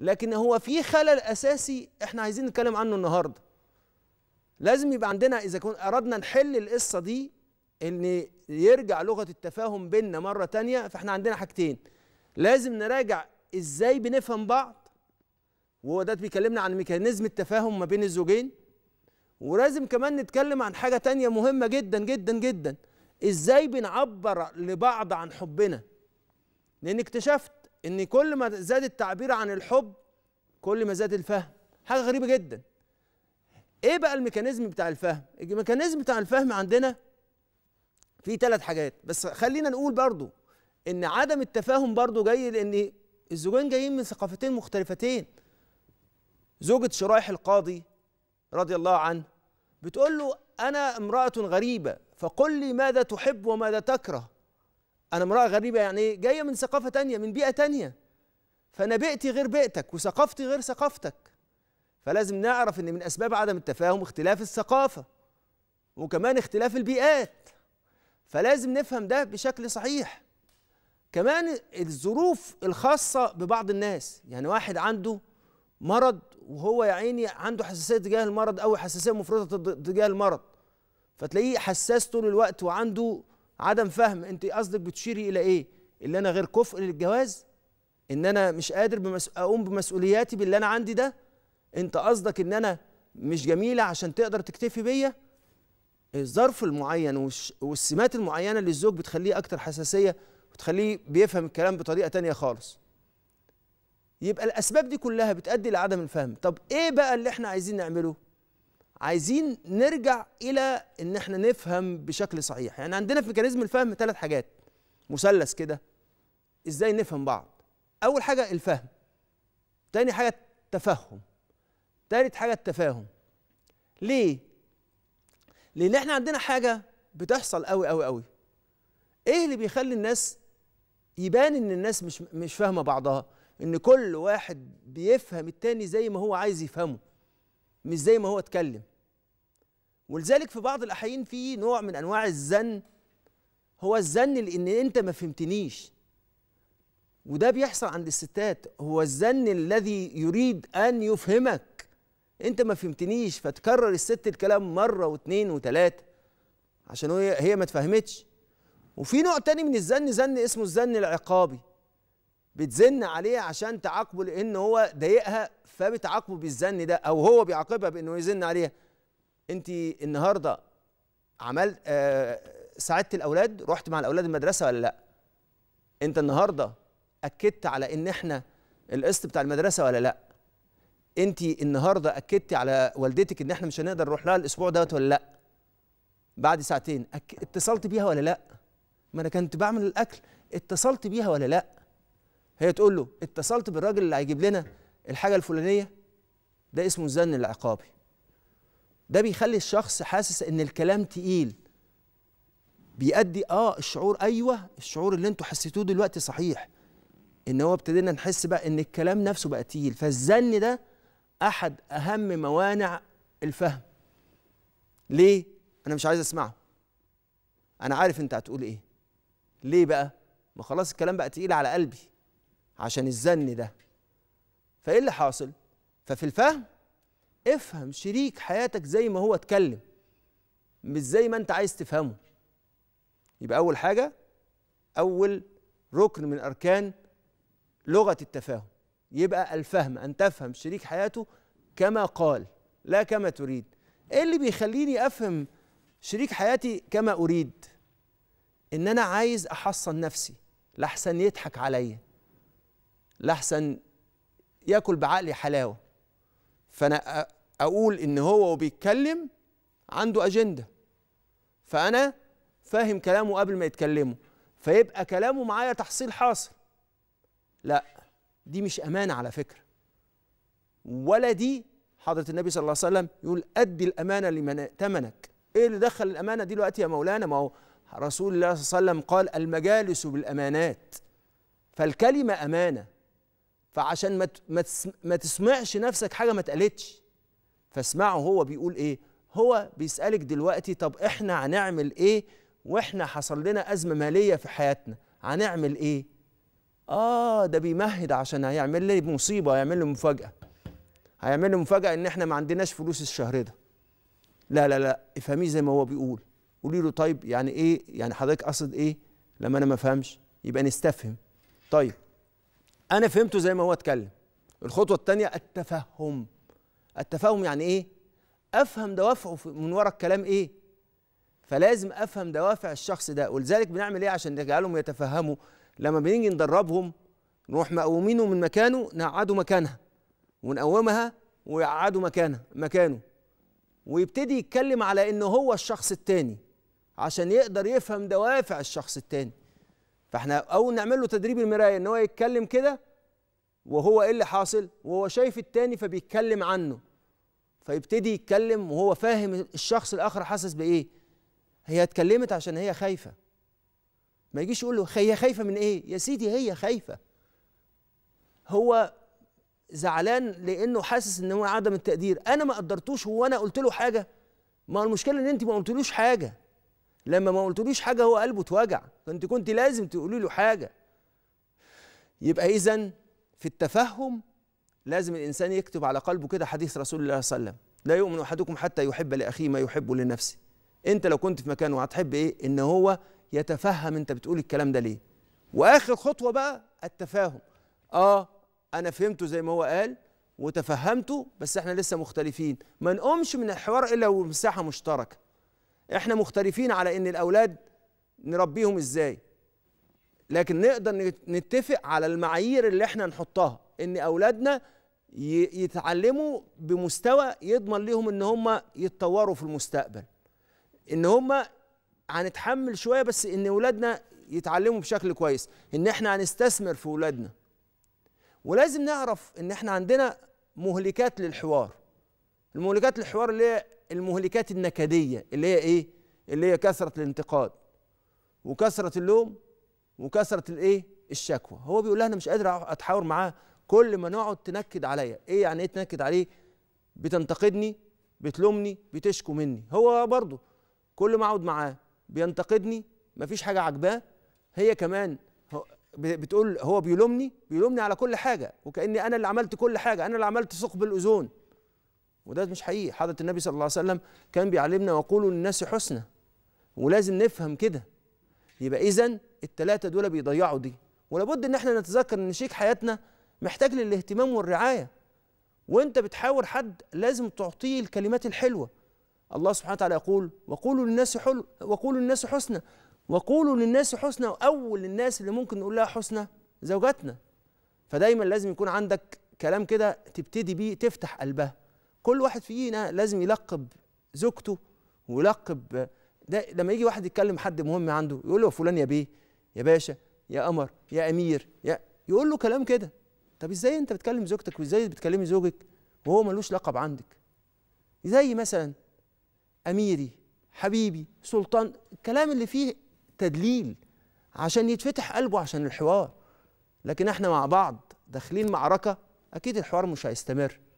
لكن هو في خلل اساسي احنا عايزين نتكلم عنه النهارده لازم يبقى عندنا اذا كنا اردنا نحل القصه دي ان يرجع لغه التفاهم بيننا مره تانية فاحنا عندنا حاجتين لازم نراجع ازاي بنفهم بعض وهو ده بيكلمنا عن ميكانيزم التفاهم ما بين الزوجين ولازم كمان نتكلم عن حاجه تانية مهمه جدا جدا جدا ازاي بنعبر لبعض عن حبنا لان اكتشفت ان كل ما زاد التعبير عن الحب كل ما زاد الفهم حاجه غريبه جدا ايه بقى الميكانيزم بتاع الفهم الميكانيزم بتاع الفهم عندنا في ثلاث حاجات بس خلينا نقول برضو ان عدم التفاهم برضو جاي لان الزوجين جايين من ثقافتين مختلفتين زوجة شرايح القاضي رضي الله عنه بتقول له انا امرأة غريبة فقل لي ماذا تحب وماذا تكره انا امراه غريبه يعني جايه من ثقافه تانية من بيئه تانية فانا بيئتي غير بيئتك وثقافتي غير ثقافتك فلازم نعرف ان من اسباب عدم التفاهم اختلاف الثقافه وكمان اختلاف البيئات فلازم نفهم ده بشكل صحيح كمان الظروف الخاصه ببعض الناس يعني واحد عنده مرض وهو يا عيني عنده حساسيه تجاه المرض او حساسيه مفرطه تجاه المرض فتلاقيه حساس طول الوقت وعنده عدم فهم انت قصدك بتشيري الى ايه اللي انا غير كفء للجواز ان انا مش قادر بمس... اقوم بمسؤولياتي باللي انا عندي ده انت قصدك ان انا مش جميله عشان تقدر تكتفي بيا الظرف المعين وش... والسمات المعينه اللي الزوج بتخليه اكتر حساسيه وتخليه بيفهم الكلام بطريقه تانية خالص يبقى الاسباب دي كلها بتؤدي لعدم الفهم طب ايه بقى اللي احنا عايزين نعمله عايزين نرجع الى ان احنا نفهم بشكل صحيح يعني عندنا في ميكانيزم الفهم ثلاث حاجات مثلث كده ازاي نفهم بعض اول حاجه الفهم تاني حاجه التفهم تالت حاجه التفاهم ليه لان احنا عندنا حاجه بتحصل قوي قوي قوي ايه اللي بيخلي الناس يبان ان الناس مش مش فاهمه بعضها ان كل واحد بيفهم التاني زي ما هو عايز يفهمه مش زي ما هو اتكلم ولذلك في بعض الاحيان في نوع من انواع الزن هو الزن لان انت ما فهمتنيش وده بيحصل عند الستات هو الزن الذي يريد ان يفهمك انت ما فهمتنيش فتكرر الست الكلام مره واثنين وثلاثه عشان هي هي ما اتفهمتش وفي نوع تاني من الزن زن اسمه الزن العقابي بتزن عليه عشان تعاقبه لان هو ضايقها فبتعاقبه بالزن ده او هو بيعاقبها بانه يزن عليها انت النهارده عملت آه ساعدت الاولاد رحت مع الاولاد المدرسه ولا لا انت النهارده اكدت على ان احنا القسط بتاع المدرسه ولا لا انت النهارده اكدتي على والدتك ان احنا مش هنقدر نروح لها الاسبوع دوت ولا لا بعد ساعتين أك... اتصلت بيها ولا لا ما انا كنت بعمل الاكل اتصلت بيها ولا لا هي تقول له اتصلت بالراجل اللي هيجيب لنا الحاجه الفلانيه ده اسمه الزن العقابي ده بيخلي الشخص حاسس ان الكلام تقيل بيأدي اه الشعور ايوه الشعور اللي انتوا حسيتوه دلوقتي صحيح ان هو ابتدينا نحس بقى ان الكلام نفسه بقى تقيل فالزن ده احد اهم موانع الفهم ليه انا مش عايز اسمعه انا عارف انت هتقول ايه ليه بقى ما خلاص الكلام بقى تقيل على قلبي عشان الزن ده فايه اللي حاصل ففي الفهم افهم شريك حياتك زي ما هو اتكلم مش زي ما انت عايز تفهمه يبقى اول حاجه اول ركن من اركان لغه التفاهم يبقى الفهم ان تفهم شريك حياته كما قال لا كما تريد ايه اللي بيخليني افهم شريك حياتي كما اريد ان انا عايز احصن نفسي لحسن يضحك عليا لحسن ياكل بعقلي حلاوه فانا اقول ان هو وبيتكلم عنده اجنده فانا فاهم كلامه قبل ما يتكلمه فيبقى كلامه معايا تحصيل حاصل لا دي مش امانه على فكره ولا دي حضره النبي صلى الله عليه وسلم يقول ادي الامانه لمن ائتمنك ايه اللي دخل الامانه دي دلوقتي يا مولانا ما هو رسول الله صلى الله عليه وسلم قال المجالس بالامانات فالكلمه امانه فعشان ما ما تسمعش نفسك حاجه ما اتقالتش فاسمعه هو بيقول ايه هو بيسالك دلوقتي طب احنا هنعمل ايه واحنا حصل لنا ازمه ماليه في حياتنا هنعمل ايه اه ده بيمهد عشان هيعمل لي مصيبه هيعمل لي مفاجاه هيعمل لي مفاجاه ان احنا ما عندناش فلوس الشهر ده لا لا لا افهميه زي ما هو بيقول قولي له طيب يعني ايه يعني حضرتك قصد ايه لما انا ما افهمش يبقى نستفهم طيب انا فهمته زي ما هو اتكلم الخطوه الثانيه التفهم التفهم يعني ايه افهم دوافعه من ورا الكلام ايه فلازم افهم دوافع الشخص ده ولذلك بنعمل ايه عشان نجعلهم يتفهموا لما بنيجي ندربهم نروح مقومينه من مكانه نقعده مكانها ونقومها ويقعده مكانها مكانه ويبتدي يتكلم على ان هو الشخص التاني عشان يقدر يفهم دوافع الشخص التاني فاحنا اول نعمل له تدريب المرايه ان هو يتكلم كده وهو ايه اللي حاصل وهو شايف التاني فبيتكلم عنه فيبتدي يتكلم وهو فاهم الشخص الاخر حاسس بايه هي اتكلمت عشان هي خايفه ما يجيش يقول له هي خايفه من ايه يا سيدي هي خايفه هو زعلان لانه حاسس ان هو عدم التقدير انا ما قدرتوش هو انا قلت له حاجه ما المشكله ان انت ما قلتلوش حاجه لما ما قلتوليش حاجه هو قلبه اتوجع فانت كنت لازم تقولي له حاجه يبقى اذا في التفهم لازم الانسان يكتب على قلبه كده حديث رسول الله صلى الله عليه وسلم لا يؤمن احدكم حتى يحب لاخيه ما يحب لنفسه انت لو كنت في مكانه هتحب ايه ان هو يتفهم انت بتقول الكلام ده ليه واخر خطوه بقى التفاهم اه انا فهمته زي ما هو قال وتفهمته بس احنا لسه مختلفين ما نقومش من الحوار الا ومساحه مشتركه احنا مختلفين على ان الاولاد نربيهم ازاي لكن نقدر نتفق على المعايير اللي احنا نحطها ان اولادنا يتعلموا بمستوى يضمن لهم ان هم يتطوروا في المستقبل ان هم هنتحمل شويه بس ان اولادنا يتعلموا بشكل كويس ان احنا هنستثمر في اولادنا ولازم نعرف ان احنا عندنا مهلكات للحوار المهلكات للحوار اللي هي المهلكات النكديه اللي هي ايه اللي هي كثره الانتقاد وكثره اللوم وكثره الايه الشكوى هو بيقول لها انا مش قادر اتحاور معاها كل ما نقعد تنكد عليا ايه يعني ايه تنكد عليه بتنتقدني بتلومني بتشكو مني هو برضه كل ما اقعد معاه بينتقدني مفيش حاجه عاجباه هي كمان بتقول هو بيلومني بيلومني على كل حاجه وكاني انا اللي عملت كل حاجه انا اللي عملت ثقب الاوزون وده مش حقيقي حضرة النبي صلى الله عليه وسلم كان بيعلمنا وقولوا للناس حسنى ولازم نفهم كده يبقى إذا التلاتة دول بيضيعوا دي ولابد إن احنا نتذكر إن شيك حياتنا محتاج للاهتمام والرعاية وأنت بتحاور حد لازم تعطيه الكلمات الحلوة الله سبحانه وتعالى يقول وقولوا للناس حلو وقولوا للناس حسنى وقولوا للناس حسنى وأول الناس اللي ممكن نقول لها حسنى زوجاتنا فدايما لازم يكون عندك كلام كده تبتدي بيه تفتح قلبها كل واحد فينا لازم يلقب زوجته ويلقب ده لما يجي واحد يتكلم حد مهم عنده يقول له فلان يا بيه يا باشا يا قمر يا امير يا يقول له كلام كده طب ازاي انت بتكلم زوجتك وازاي بتكلمي زوجك وهو ملوش لقب عندك زي مثلا اميري حبيبي سلطان الكلام اللي فيه تدليل عشان يتفتح قلبه عشان الحوار لكن احنا مع بعض داخلين معركه اكيد الحوار مش هيستمر